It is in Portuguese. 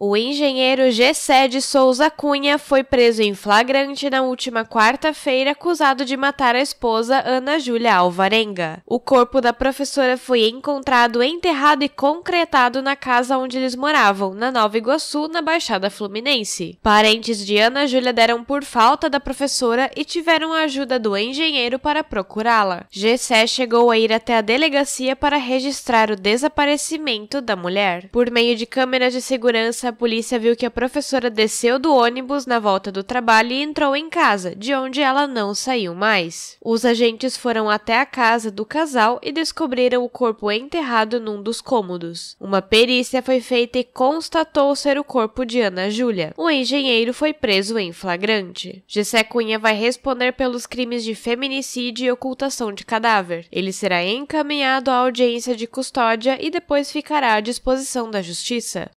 O engenheiro Gessé de Souza Cunha foi preso em flagrante na última quarta-feira acusado de matar a esposa Ana Júlia Alvarenga. O corpo da professora foi encontrado enterrado e concretado na casa onde eles moravam, na Nova Iguaçu, na Baixada Fluminense. Parentes de Ana Júlia deram por falta da professora e tiveram a ajuda do engenheiro para procurá-la. Gessé chegou a ir até a delegacia para registrar o desaparecimento da mulher. Por meio de câmeras de segurança a polícia viu que a professora desceu do ônibus na volta do trabalho e entrou em casa, de onde ela não saiu mais. Os agentes foram até a casa do casal e descobriram o corpo enterrado num dos cômodos. Uma perícia foi feita e constatou ser o corpo de Ana Júlia. O engenheiro foi preso em flagrante. Gessé Cunha vai responder pelos crimes de feminicídio e ocultação de cadáver. Ele será encaminhado à audiência de custódia e depois ficará à disposição da justiça.